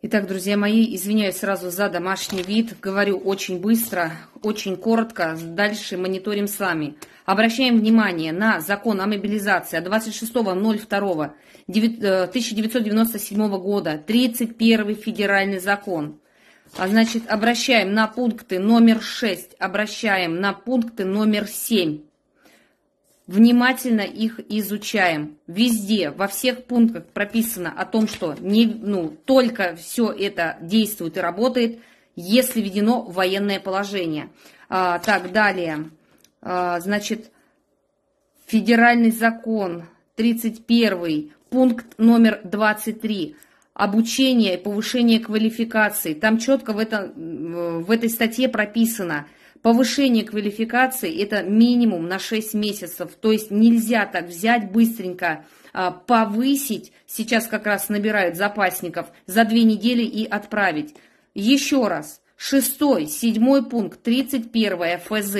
Итак, друзья мои, извиняюсь сразу за домашний вид. Говорю очень быстро, очень коротко. Дальше мониторим с вами. Обращаем внимание на закон о мобилизации 26.02.1997 э, года, 31 федеральный закон. А значит, обращаем на пункты номер 6, обращаем на пункты номер 7 внимательно их изучаем. Везде, во всех пунктах прописано о том, что не, ну, только все это действует и работает, если введено военное положение. А, так, далее. А, значит, федеральный закон 31, пункт номер 23 обучение и повышение квалификации. Там четко в, это, в этой статье прописано – Повышение квалификации – это минимум на 6 месяцев, то есть нельзя так взять быстренько, а, повысить, сейчас как раз набирают запасников, за 2 недели и отправить. Еще раз, шестой, седьмой пункт, 31 ФЗ.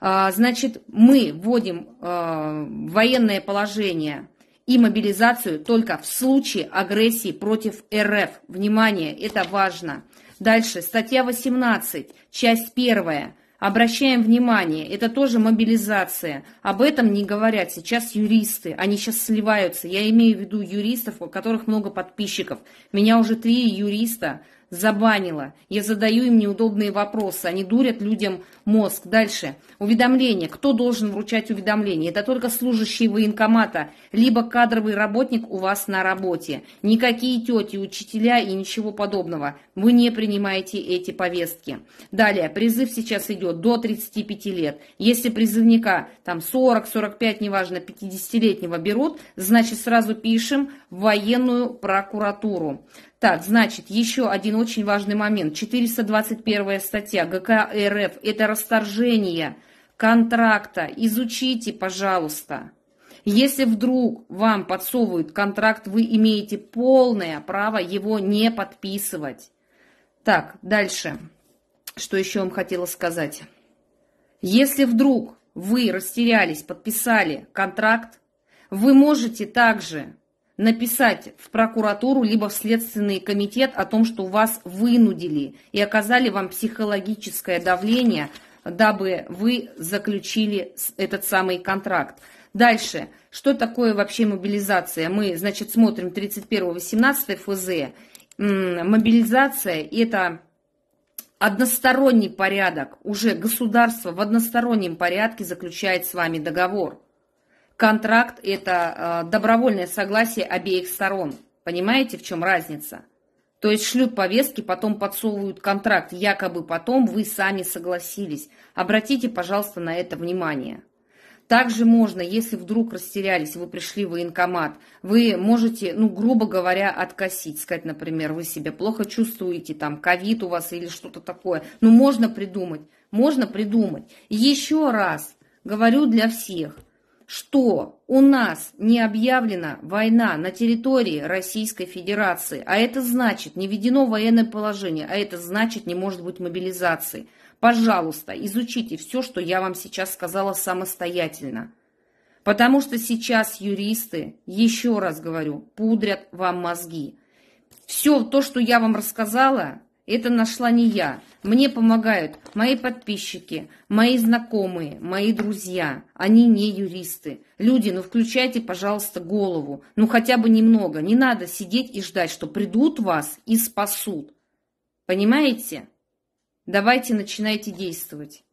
А, значит, мы вводим а, военное положение и мобилизацию только в случае агрессии против РФ. Внимание, это важно. Дальше, статья 18, часть 1. Обращаем внимание, это тоже мобилизация. Об этом не говорят сейчас юристы, они сейчас сливаются. Я имею в виду юристов, у которых много подписчиков. Меня уже три юриста Забанила. Я задаю им неудобные вопросы. Они дурят людям мозг. Дальше. Уведомление. Кто должен вручать уведомление? Это только служащий военкомата, либо кадровый работник у вас на работе. Никакие тети, учителя и ничего подобного. Вы не принимаете эти повестки. Далее. Призыв сейчас идет до 35 лет. Если призывника там 40-45, неважно, 50-летнего берут, значит сразу пишем в военную прокуратуру. Так, значит, еще один очень важный момент. 421 статья ГК РФ – это расторжение контракта. Изучите, пожалуйста. Если вдруг вам подсовывают контракт, вы имеете полное право его не подписывать. Так, дальше. Что еще вам хотела сказать? Если вдруг вы растерялись, подписали контракт, вы можете также написать в прокуратуру либо в Следственный комитет о том, что вас вынудили и оказали вам психологическое давление, дабы вы заключили этот самый контракт. Дальше. Что такое вообще мобилизация? Мы, значит, смотрим 31-18 ФЗ. Мобилизация – это односторонний порядок. Уже государство в одностороннем порядке заключает с вами договор – Контракт – это э, добровольное согласие обеих сторон. Понимаете, в чем разница? То есть шлют повестки, потом подсовывают контракт, якобы потом вы сами согласились. Обратите, пожалуйста, на это внимание. Также можно, если вдруг растерялись, вы пришли в военкомат, вы можете, ну, грубо говоря, откосить, сказать, например, вы себя плохо чувствуете, там, ковид у вас или что-то такое. Ну, можно придумать, можно придумать. Еще раз говорю для всех – что у нас не объявлена война на территории Российской Федерации, а это значит, не введено военное положение, а это значит, не может быть мобилизации. Пожалуйста, изучите все, что я вам сейчас сказала самостоятельно. Потому что сейчас юристы, еще раз говорю, пудрят вам мозги. Все то, что я вам рассказала, это нашла не я. Мне помогают мои подписчики, мои знакомые, мои друзья. Они не юристы. Люди, ну включайте, пожалуйста, голову. Ну хотя бы немного. Не надо сидеть и ждать, что придут вас и спасут. Понимаете? Давайте начинайте действовать.